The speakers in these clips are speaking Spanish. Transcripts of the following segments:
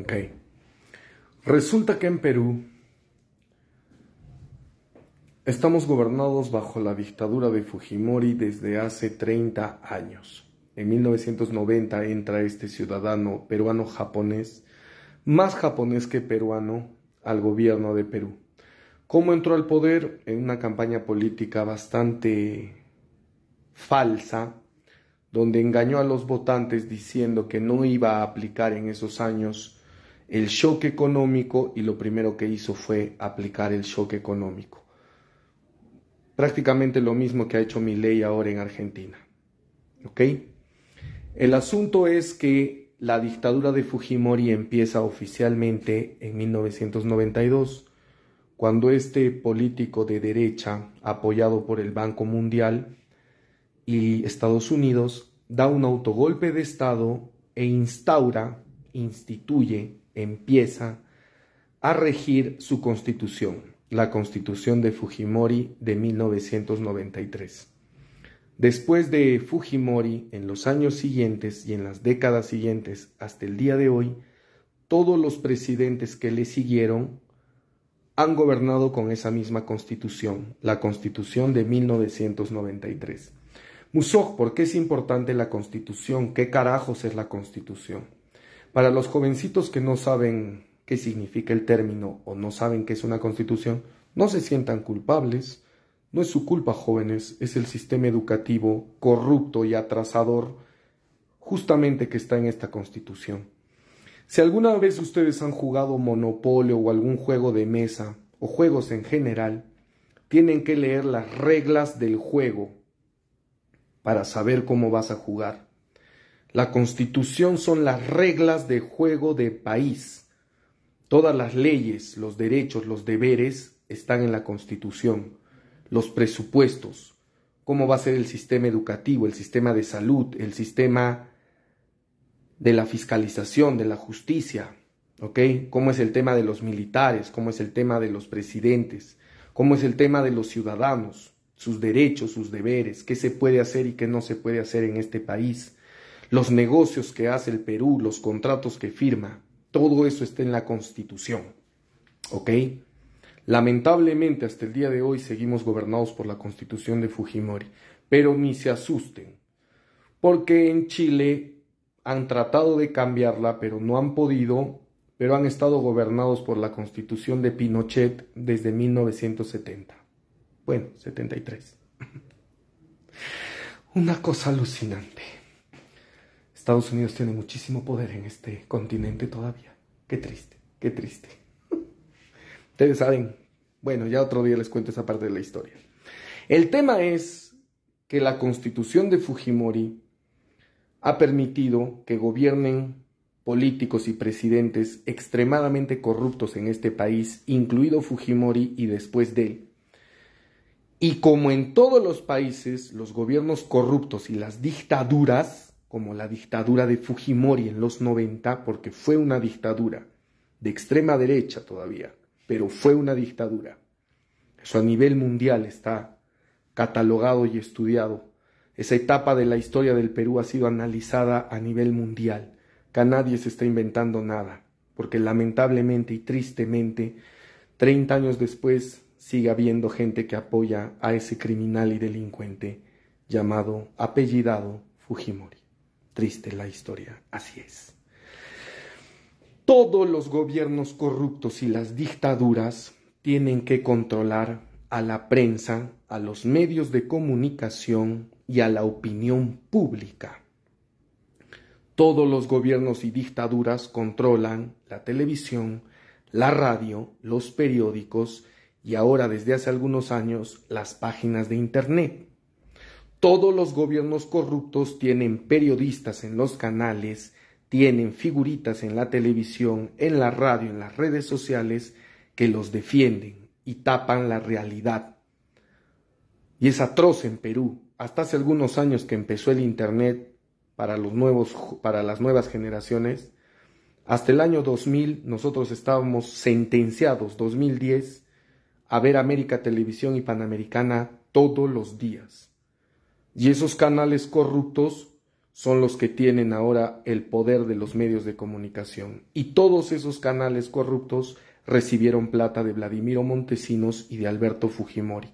Ok. Resulta que en Perú estamos gobernados bajo la dictadura de Fujimori desde hace 30 años. En 1990 entra este ciudadano peruano-japonés, más japonés que peruano, al gobierno de Perú. ¿Cómo entró al poder? En una campaña política bastante falsa, donde engañó a los votantes diciendo que no iba a aplicar en esos años el shock económico y lo primero que hizo fue aplicar el shock económico. Prácticamente lo mismo que ha hecho mi ley ahora en Argentina. El asunto es que la dictadura de Fujimori empieza oficialmente en 1992, cuando este político de derecha, apoyado por el Banco Mundial y Estados Unidos, da un autogolpe de Estado e instaura, instituye empieza a regir su constitución, la constitución de Fujimori de 1993. Después de Fujimori, en los años siguientes y en las décadas siguientes hasta el día de hoy, todos los presidentes que le siguieron han gobernado con esa misma constitución, la constitución de 1993. Musog, ¿por qué es importante la constitución? ¿Qué carajos es la constitución? Para los jovencitos que no saben qué significa el término o no saben qué es una constitución, no se sientan culpables. No es su culpa, jóvenes, es el sistema educativo corrupto y atrasador justamente que está en esta constitución. Si alguna vez ustedes han jugado monopolio o algún juego de mesa o juegos en general, tienen que leer las reglas del juego para saber cómo vas a jugar. La constitución son las reglas de juego de país. Todas las leyes, los derechos, los deberes están en la constitución. Los presupuestos, cómo va a ser el sistema educativo, el sistema de salud, el sistema de la fiscalización, de la justicia, ¿ok? ¿Cómo es el tema de los militares? ¿Cómo es el tema de los presidentes? ¿Cómo es el tema de los ciudadanos? Sus derechos, sus deberes, qué se puede hacer y qué no se puede hacer en este país los negocios que hace el Perú, los contratos que firma, todo eso está en la Constitución. ¿Ok? Lamentablemente hasta el día de hoy seguimos gobernados por la Constitución de Fujimori, pero ni se asusten, porque en Chile han tratado de cambiarla, pero no han podido, pero han estado gobernados por la Constitución de Pinochet desde 1970. Bueno, 73. Una cosa alucinante. Estados Unidos tiene muchísimo poder en este continente todavía. Qué triste, qué triste. Ustedes saben, bueno, ya otro día les cuento esa parte de la historia. El tema es que la constitución de Fujimori ha permitido que gobiernen políticos y presidentes extremadamente corruptos en este país, incluido Fujimori y después de él. Y como en todos los países, los gobiernos corruptos y las dictaduras como la dictadura de Fujimori en los 90, porque fue una dictadura, de extrema derecha todavía, pero fue una dictadura. Eso a nivel mundial está catalogado y estudiado. Esa etapa de la historia del Perú ha sido analizada a nivel mundial. Que nadie se está inventando nada, porque lamentablemente y tristemente, 30 años después sigue habiendo gente que apoya a ese criminal y delincuente llamado apellidado Fujimori triste la historia, así es. Todos los gobiernos corruptos y las dictaduras tienen que controlar a la prensa, a los medios de comunicación y a la opinión pública. Todos los gobiernos y dictaduras controlan la televisión, la radio, los periódicos y ahora desde hace algunos años las páginas de Internet. Todos los gobiernos corruptos tienen periodistas en los canales, tienen figuritas en la televisión, en la radio, en las redes sociales que los defienden y tapan la realidad. Y es atroz en Perú. Hasta hace algunos años que empezó el Internet para, los nuevos, para las nuevas generaciones, hasta el año 2000 nosotros estábamos sentenciados, 2010, a ver América Televisión y Panamericana todos los días. Y esos canales corruptos son los que tienen ahora el poder de los medios de comunicación. Y todos esos canales corruptos recibieron plata de Vladimiro Montesinos y de Alberto Fujimori.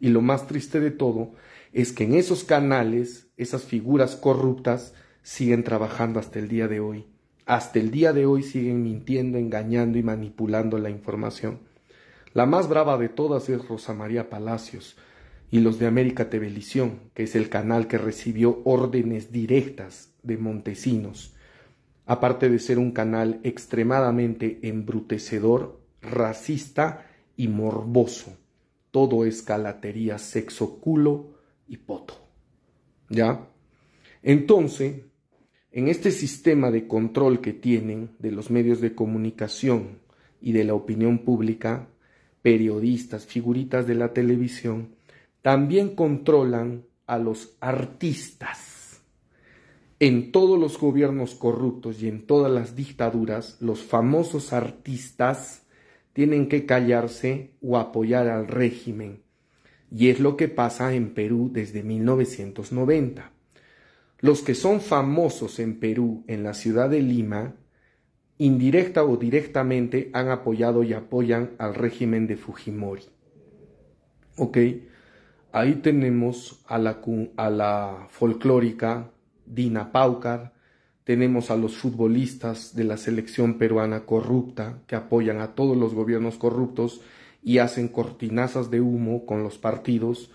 Y lo más triste de todo es que en esos canales, esas figuras corruptas, siguen trabajando hasta el día de hoy. Hasta el día de hoy siguen mintiendo, engañando y manipulando la información. La más brava de todas es Rosa María Palacios, y los de América Televisión, que es el canal que recibió órdenes directas de Montesinos, aparte de ser un canal extremadamente embrutecedor, racista y morboso. Todo es calatería, sexo, culo y poto. ¿Ya? Entonces, en este sistema de control que tienen de los medios de comunicación y de la opinión pública, periodistas, figuritas de la televisión, también controlan a los artistas. En todos los gobiernos corruptos y en todas las dictaduras, los famosos artistas tienen que callarse o apoyar al régimen. Y es lo que pasa en Perú desde 1990. Los que son famosos en Perú, en la ciudad de Lima, indirecta o directamente han apoyado y apoyan al régimen de Fujimori. ¿Ok? Ahí tenemos a la, folclórica Dina Paucar, tenemos a los futbolistas de la selección peruana corrupta que apoyan a todos los gobiernos corruptos y hacen cortinazas de humo con los partidos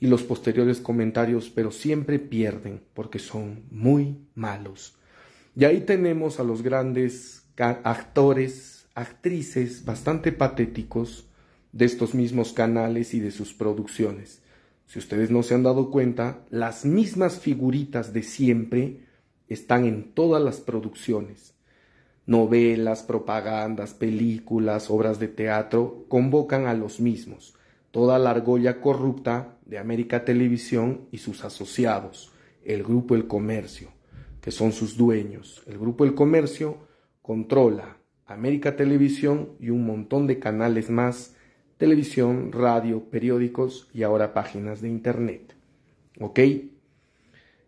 y los posteriores comentarios, pero siempre pierden porque son muy malos. Y ahí tenemos a los grandes actores, actrices bastante patéticos de estos mismos canales y de sus producciones. Si ustedes no se han dado cuenta, las mismas figuritas de siempre están en todas las producciones. Novelas, propagandas, películas, obras de teatro convocan a los mismos, toda la argolla corrupta de América Televisión y sus asociados, el Grupo El Comercio, que son sus dueños. El Grupo El Comercio controla América Televisión y un montón de canales más televisión, radio, periódicos y ahora páginas de internet. ¿Ok?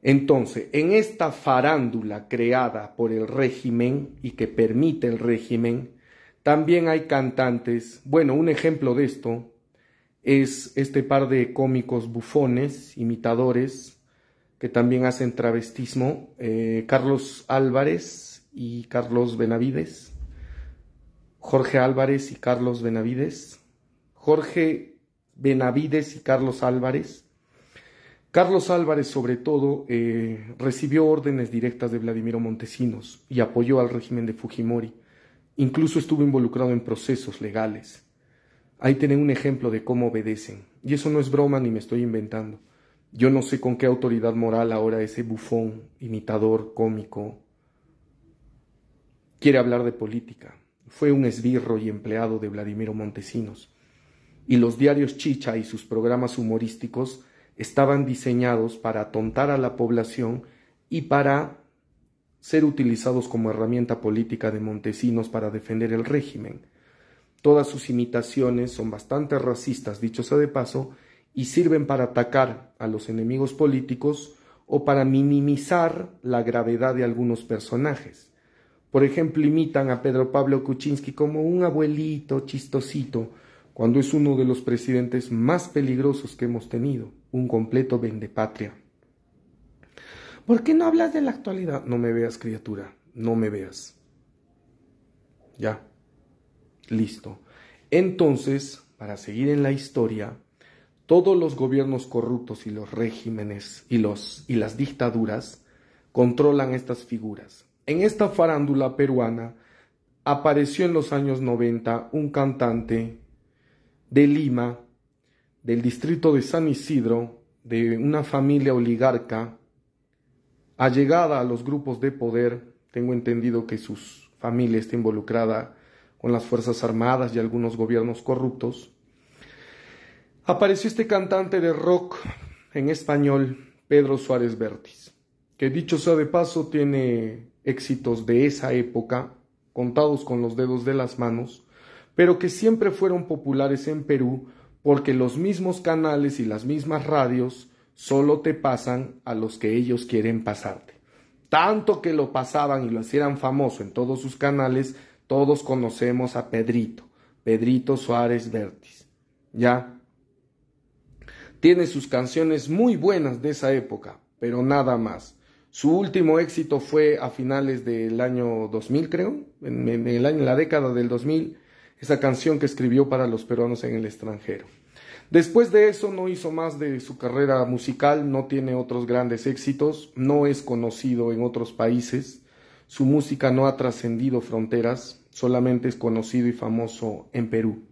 Entonces, en esta farándula creada por el régimen y que permite el régimen, también hay cantantes. Bueno, un ejemplo de esto es este par de cómicos bufones, imitadores, que también hacen travestismo, eh, Carlos Álvarez y Carlos Benavides, Jorge Álvarez y Carlos Benavides, Jorge Benavides y Carlos Álvarez. Carlos Álvarez, sobre todo, eh, recibió órdenes directas de Vladimiro Montesinos y apoyó al régimen de Fujimori. Incluso estuvo involucrado en procesos legales. Ahí tienen un ejemplo de cómo obedecen. Y eso no es broma ni me estoy inventando. Yo no sé con qué autoridad moral ahora ese bufón, imitador, cómico, quiere hablar de política. Fue un esbirro y empleado de Vladimiro Montesinos y los diarios chicha y sus programas humorísticos estaban diseñados para atontar a la población y para ser utilizados como herramienta política de Montesinos para defender el régimen. Todas sus imitaciones son bastante racistas, dicho sea de paso, y sirven para atacar a los enemigos políticos o para minimizar la gravedad de algunos personajes. Por ejemplo, imitan a Pedro Pablo Kuczynski como un abuelito chistosito, cuando es uno de los presidentes más peligrosos que hemos tenido, un completo vendepatria. ¿Por qué no hablas de la actualidad? No me veas, criatura, no me veas. Ya, listo. Entonces, para seguir en la historia, todos los gobiernos corruptos y los regímenes y, los, y las dictaduras controlan estas figuras. En esta farándula peruana apareció en los años 90 un cantante de Lima, del distrito de San Isidro, de una familia oligarca, allegada a los grupos de poder, tengo entendido que su familia está involucrada con las Fuerzas Armadas y algunos gobiernos corruptos, apareció este cantante de rock en español, Pedro Suárez Vértiz, que dicho sea de paso tiene éxitos de esa época, contados con los dedos de las manos, pero que siempre fueron populares en Perú porque los mismos canales y las mismas radios solo te pasan a los que ellos quieren pasarte. Tanto que lo pasaban y lo hacían famoso en todos sus canales, todos conocemos a Pedrito, Pedrito Suárez Vértiz. ¿Ya? Tiene sus canciones muy buenas de esa época, pero nada más. Su último éxito fue a finales del año 2000, creo, en, la década del 2000, esa canción que escribió para los peruanos en el extranjero. Después de eso no hizo más de su carrera musical, no tiene otros grandes éxitos, no es conocido en otros países, su música no ha trascendido fronteras, solamente es conocido y famoso en Perú,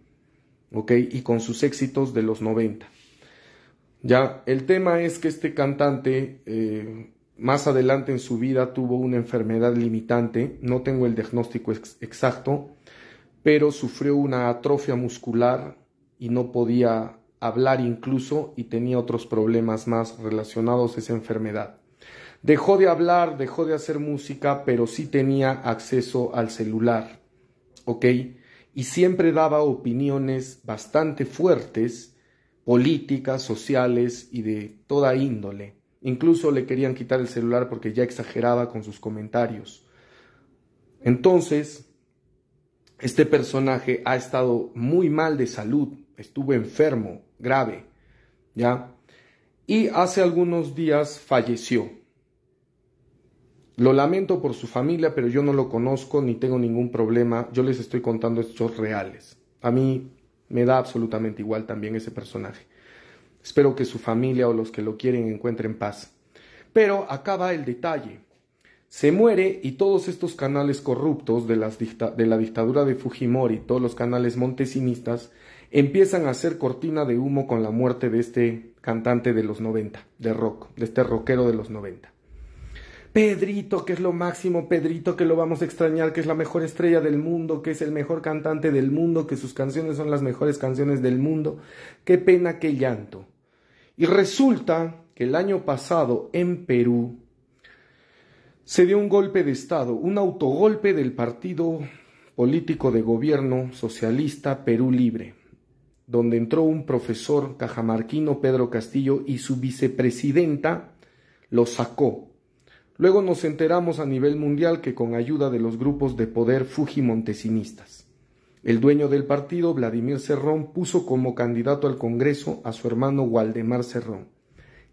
¿ok? Y con sus éxitos de los 90. Ya, el tema es que este cantante eh, más adelante en su vida tuvo una enfermedad limitante, no tengo el diagnóstico exacto, pero sufrió una atrofia muscular y no podía hablar incluso y tenía otros problemas más relacionados a esa enfermedad. Dejó de hablar, dejó de hacer música, pero sí tenía acceso al celular, ¿ok? Y siempre daba opiniones bastante fuertes, políticas, sociales y de toda índole. Incluso le querían quitar el celular porque ya exageraba con sus comentarios. Entonces, este personaje ha estado muy mal de salud, estuvo enfermo, grave, ¿ya? Y hace algunos días falleció. Lo lamento por su familia, pero yo no lo conozco ni tengo ningún problema. Yo les estoy contando hechos reales. A mí me da absolutamente igual también ese personaje. Espero que su familia o los que lo quieren encuentren paz. Pero acaba el detalle se muere y todos estos canales corruptos de, la dictadura de Fujimori, todos los canales montesinistas, empiezan a hacer cortina de humo con la muerte de este cantante de los 90, de rock, de este rockero de los 90. Pedrito, que es lo máximo, Pedrito, que lo vamos a extrañar, que es la mejor estrella del mundo, que es el mejor cantante del mundo, que sus canciones son las mejores canciones del mundo. Qué pena, qué llanto. Y resulta que el año pasado en Perú se dio un golpe de Estado, un autogolpe del partido político de gobierno socialista Perú Libre, donde entró un profesor cajamarquino Pedro Castillo y su vicepresidenta lo sacó. Luego nos enteramos a nivel mundial que con ayuda de los grupos de poder fujimontesinistas. El dueño del partido, Vladimir Serrón, puso como candidato al Congreso a su hermano Waldemar Serrón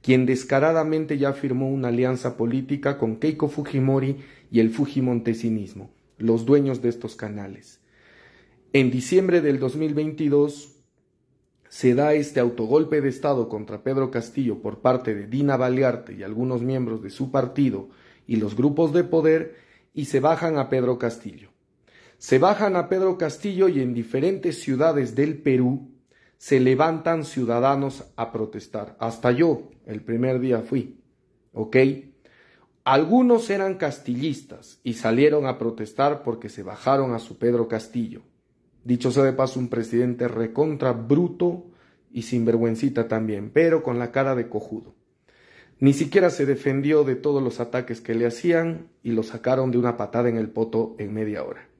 quien descaradamente ya firmó una alianza política con Keiko Fujimori y el Fujimontesinismo, los dueños de estos canales. En diciembre del 2022 se da este autogolpe de Estado contra Pedro Castillo por parte de Dina Balearte y algunos miembros de su partido y los grupos de poder y se bajan a Pedro Castillo. Se bajan a Pedro Castillo y en diferentes ciudades del Perú se levantan ciudadanos a protestar. Hasta yo el primer día fui, ¿ok? Algunos eran castillistas y salieron a protestar porque se bajaron a su Pedro Castillo. Dicho sea de paso, un presidente recontra bruto y sin sinvergüencita también, pero con la cara de cojudo. Ni siquiera se defendió de todos los ataques que le hacían y lo sacaron de una patada en el poto en media hora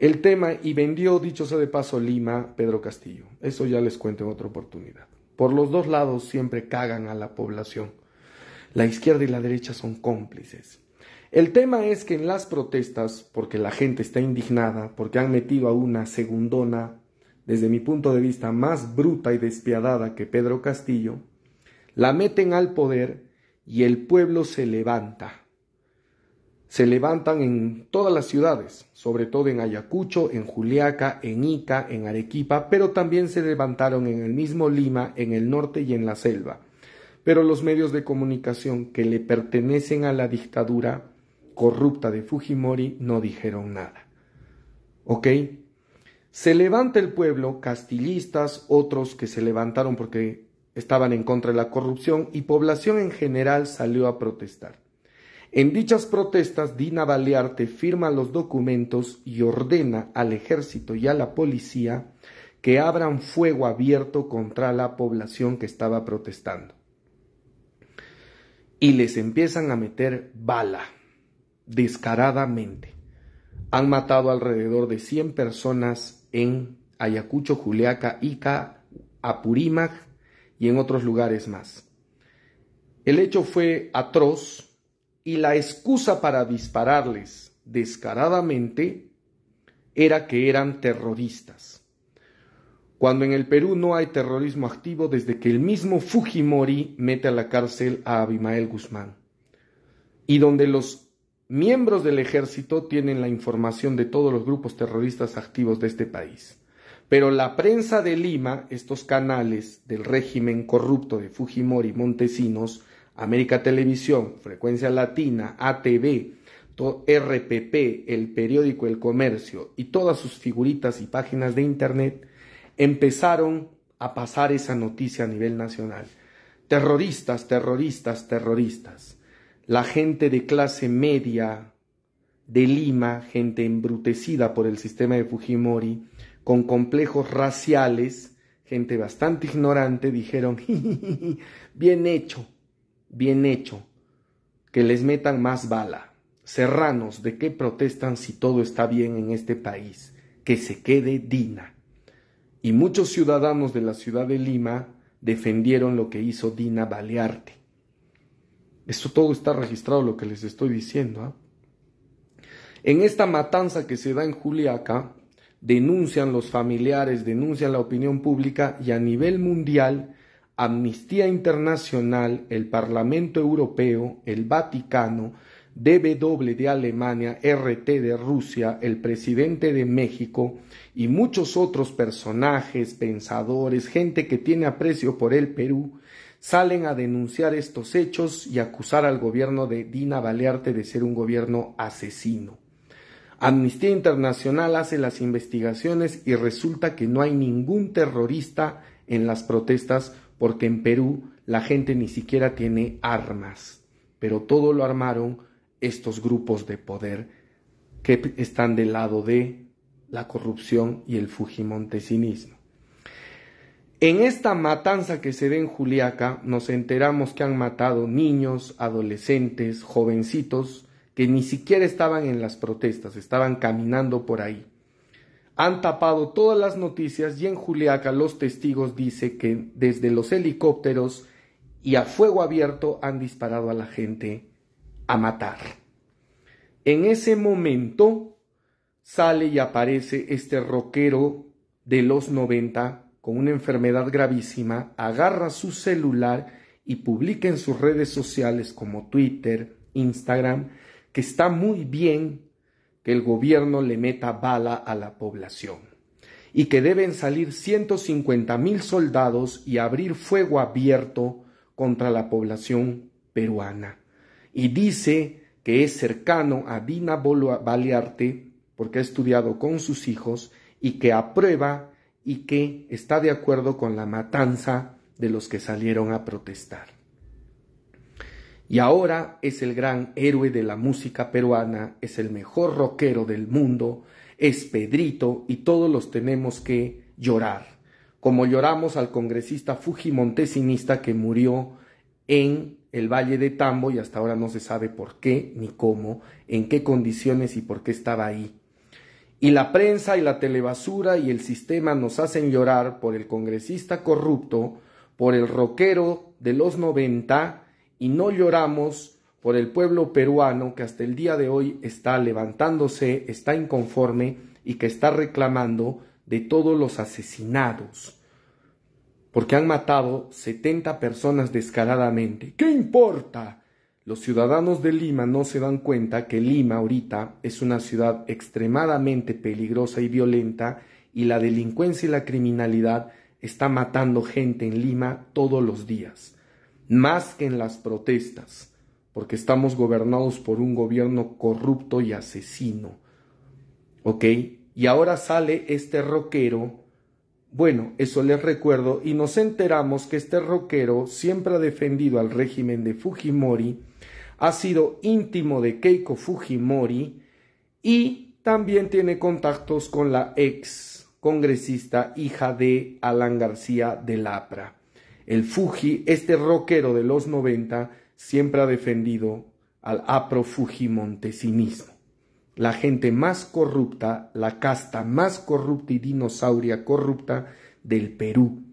el tema y vendió, dicho sea de paso, Lima, Pedro Castillo. Eso ya les cuento en otra oportunidad. Por los dos lados siempre cagan a la población. La izquierda y la derecha son cómplices. El tema es que en las protestas, porque la gente está indignada, porque han metido a una segundona, desde mi punto de vista, más bruta y despiadada que Pedro Castillo, la meten al poder y el pueblo se levanta se levantan en todas las ciudades, sobre todo en Ayacucho, en Juliaca, en Ica, en Arequipa, pero también se levantaron en el mismo Lima, en el norte y en la selva. Pero los medios de comunicación que le pertenecen a la dictadura corrupta de Fujimori no dijeron nada. ¿Ok? Se levanta el pueblo, castillistas, otros que se levantaron porque estaban en contra de la corrupción y población en general salió a protestar. En dichas protestas, Dina Balearte firma los documentos y ordena al ejército y a la policía que abran fuego abierto contra la población que estaba protestando. Y les empiezan a meter bala, descaradamente. Han matado alrededor de 100 personas en Ayacucho, Juliaca, Ica, Apurímac y en otros lugares más. El hecho fue atroz, y la excusa para dispararles descaradamente era que eran terroristas. Cuando en el Perú no hay terrorismo activo desde que el mismo Fujimori mete a la cárcel a Abimael Guzmán y donde los miembros del ejército tienen la información de todos los grupos terroristas activos de este país. Pero la prensa de Lima, estos canales del régimen corrupto de Fujimori Montesinos, América Televisión, Frecuencia Latina, ATV, RPP, el periódico El Comercio y todas sus figuritas y páginas de Internet empezaron a pasar esa noticia a nivel nacional. Terroristas, terroristas, terroristas. La gente de clase media de Lima, gente embrutecida por el sistema de Fujimori, con complejos raciales, gente bastante ignorante, dijeron, bien hecho, bien hecho, que les metan más bala. Serranos, ¿de qué protestan si todo está bien en este país? Que se quede Dina. Y muchos ciudadanos de la ciudad de Lima defendieron lo que hizo Dina Balearte. Esto todo está registrado, lo que les estoy diciendo. ¿ah? En esta matanza que se da en Juliaca, denuncian los familiares, denuncian la opinión pública y a nivel mundial Amnistía Internacional, el Parlamento Europeo, el Vaticano, DW de Alemania, RT de Rusia, el presidente de México y muchos otros personajes, pensadores, gente que tiene aprecio por el Perú, salen a denunciar estos hechos y acusar al gobierno de Dina Balearte de ser un gobierno asesino. Amnistía Internacional hace las investigaciones y resulta que no hay ningún terrorista en las protestas porque en Perú la gente ni siquiera tiene armas, pero todo lo armaron estos grupos de poder que están del lado de la corrupción y el fujimontesinismo. En esta matanza que se ve en Juliaca, nos enteramos que han matado niños, adolescentes, jovencitos, que ni siquiera estaban en las protestas, estaban caminando por ahí. Han tapado todas las noticias y en Juliaca los testigos dicen que desde los helicópteros y a fuego abierto han disparado a la gente a matar. En ese momento sale y aparece este rockero de los 90 con una enfermedad gravísima, agarra su celular y publica en sus redes sociales como Twitter, Instagram, que está muy bien que el gobierno le meta bala a la población y que deben salir 150 mil soldados y abrir fuego abierto contra la población peruana. Y dice que es cercano a Dina Balearte porque ha estudiado con sus hijos y que aprueba y que está de acuerdo con la matanza de los que salieron a protestar. Y ahora es el gran héroe de la música peruana, es el mejor rockero del mundo, es Pedrito y todos los tenemos que llorar, como lloramos al congresista fujimontesinista que murió en el Valle de Tambo y hasta ahora no se sabe por qué ni cómo, en qué condiciones y por qué estaba ahí. Y la prensa y la telebasura y el sistema nos hacen llorar por el congresista corrupto, por el rockero de los noventa y no lloramos por el pueblo peruano que hasta el día de hoy está levantándose, está inconforme y que está reclamando de todos los asesinados, porque han matado 70 personas descaradamente. ¿Qué importa? Los ciudadanos de Lima no se dan cuenta que Lima ahorita es una ciudad extremadamente peligrosa y violenta y la delincuencia y la criminalidad está matando gente en Lima todos los días más que en las protestas, porque estamos gobernados por un gobierno corrupto y asesino. ¿Ok? Y ahora sale este rockero. Bueno, eso les recuerdo, y nos enteramos que este roquero siempre ha defendido al régimen de Fujimori, ha sido íntimo de Keiko Fujimori y también tiene contactos con la ex congresista hija de Alan García de Lapra. El Fuji, este rockero de los 90, siempre ha defendido al apro Fujimontesinismo. La gente más corrupta, la casta más corrupta y dinosauria corrupta del Perú.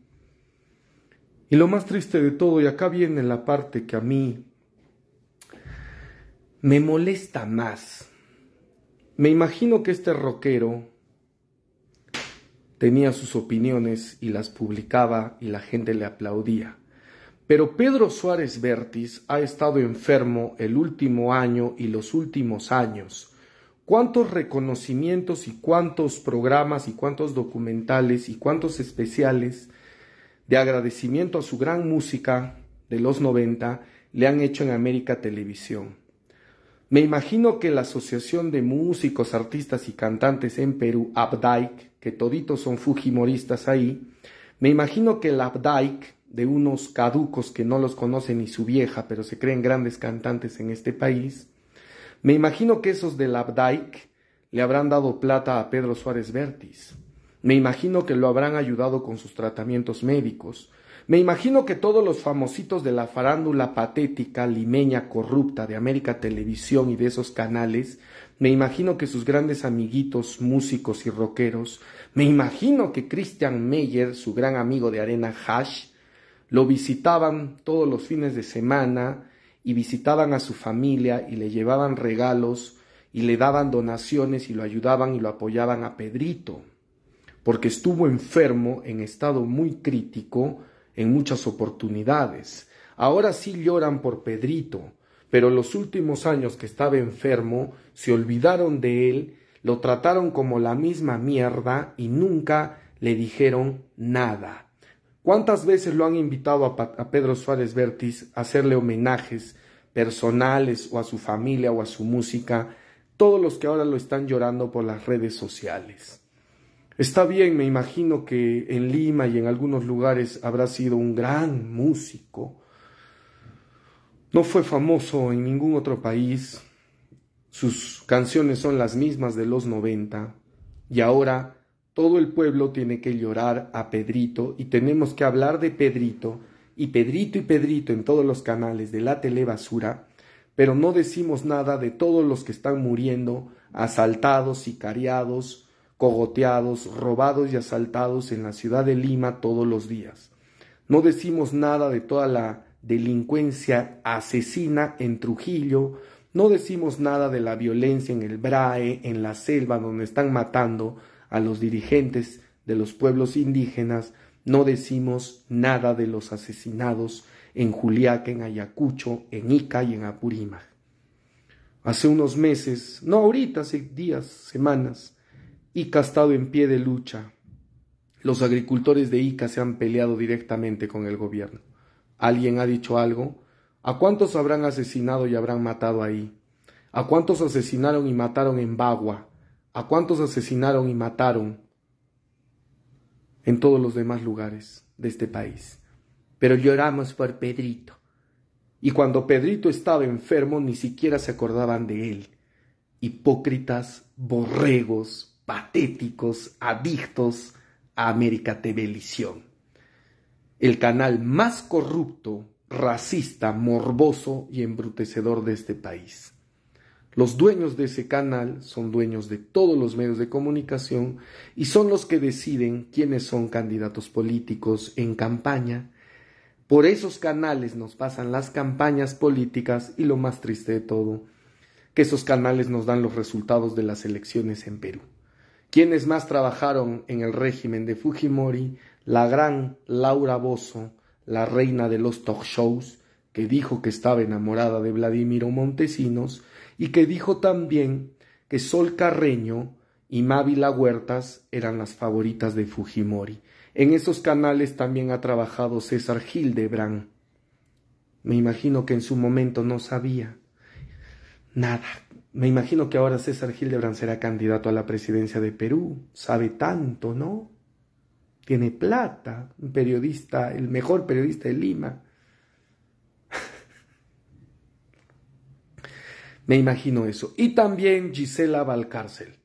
Y lo más triste de todo, y acá viene la parte que a mí me molesta más. Me imagino que este rockero tenía sus opiniones y las publicaba y la gente le aplaudía. Pero Pedro Suárez Vértiz ha estado enfermo el último año y los últimos años. ¿Cuántos reconocimientos y cuántos programas y cuántos documentales y cuántos especiales de agradecimiento a su gran música de los 90 le han hecho en América Televisión? Me imagino que la Asociación de Músicos, Artistas y Cantantes en Perú, Abdike, que toditos son fujimoristas ahí, me imagino que el Abdike, de unos caducos que no los conocen ni su vieja, pero se creen grandes cantantes en este país, me imagino que esos del Abdike le habrán dado plata a Pedro Suárez Vértiz. Me imagino que lo habrán ayudado con sus tratamientos médicos. Me imagino que todos los famositos de la farándula patética, limeña, corrupta de América Televisión y de esos canales, me imagino que sus grandes amiguitos, músicos y rockeros, me imagino que Christian Meyer, su gran amigo de Arena Hash, lo visitaban todos los fines de semana y visitaban a su familia y le llevaban regalos y le daban donaciones y lo ayudaban y lo apoyaban a Pedrito, porque estuvo enfermo en estado muy crítico, en muchas oportunidades. Ahora sí lloran por Pedrito, pero los últimos años que estaba enfermo se olvidaron de él, lo trataron como la misma mierda y nunca le dijeron nada. ¿Cuántas veces lo han invitado a, Pedro Suárez Vértiz a hacerle homenajes personales o a su familia o a su música? Todos los que ahora lo están llorando por las redes sociales. Está bien, me imagino que en Lima y en algunos lugares habrá sido un gran músico. No fue famoso en ningún otro país. Sus canciones son las mismas de los 90. Y ahora todo el pueblo tiene que llorar a Pedrito y tenemos que hablar de Pedrito y Pedrito y Pedrito en todos los canales de la telebasura, pero no decimos nada de todos los que están muriendo, asaltados, y cariados cogoteados, robados y asaltados en la ciudad de Lima todos los días. No decimos nada de toda la delincuencia asesina en Trujillo, no decimos nada de la violencia en el Brae, en la selva donde están matando a los dirigentes de los pueblos indígenas, no decimos nada de los asesinados en Juliaca, en Ayacucho, en Ica y en Apurímac. Hace unos meses, no ahorita, hace días, semanas, Ica ha estado en pie de lucha. Los agricultores de Ica se han peleado directamente con el gobierno. ¿Alguien ha dicho algo? ¿A cuántos habrán asesinado y habrán matado ahí? ¿A cuántos asesinaron y mataron en Bagua? ¿A cuántos asesinaron y mataron en todos los demás lugares de este país? Pero lloramos por Pedrito. Y cuando Pedrito estaba enfermo ni siquiera se acordaban de él. Hipócritas, borregos, patéticos, adictos a América Televisión. El canal más corrupto, racista, morboso y embrutecedor de este país. Los dueños de ese canal son dueños de todos los medios de comunicación y son los que deciden quiénes son candidatos políticos en campaña. Por esos canales nos pasan las campañas políticas y lo más triste de todo, que esos canales nos dan los resultados de las elecciones en Perú. Quienes más trabajaron en el régimen de Fujimori, la gran Laura Bozo, la reina de los talk shows, que dijo que estaba enamorada de Vladimiro Montesinos y que dijo también que Sol Carreño y Mávila Huertas eran las favoritas de Fujimori. En esos canales también ha trabajado César Hildebrand. Me imagino que en su momento no sabía nada me imagino que ahora César Gildebrand será candidato a la presidencia de Perú. Sabe tanto, ¿no? Tiene plata, un periodista, el mejor periodista de Lima. Me imagino eso. Y también Gisela Valcárcel,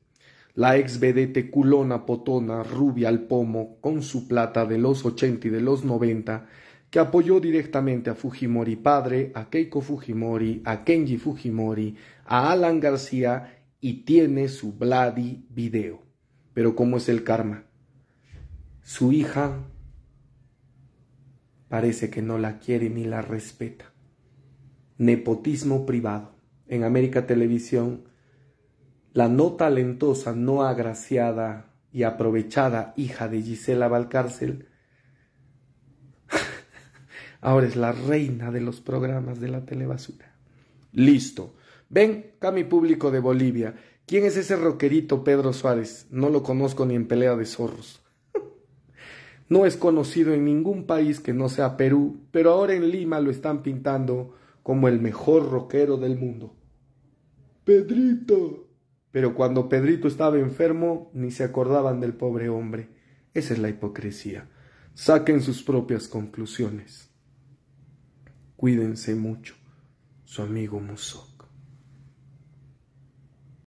la ex vedete culona, potona, rubia al pomo, con su plata de los 80 y de los 90, que apoyó directamente a Fujimori padre, a Keiko Fujimori, a Kenji Fujimori, a Alan García y tiene su Vladi video. Pero ¿cómo es el karma? Su hija parece que no la quiere ni la respeta. Nepotismo privado. En América Televisión, la no talentosa, no agraciada y aprovechada hija de Gisela Valcárcel ahora es la reina de los programas de la telebasura. Listo. Ven, Cami Público de Bolivia, ¿quién es ese roquerito Pedro Suárez? No lo conozco ni en pelea de zorros. no es conocido en ningún país que no sea Perú, pero ahora en Lima lo están pintando como el mejor roquero del mundo. Pedrito. Pero cuando Pedrito estaba enfermo, ni se acordaban del pobre hombre. Esa es la hipocresía. Saquen sus propias conclusiones. Cuídense mucho, su amigo Muso.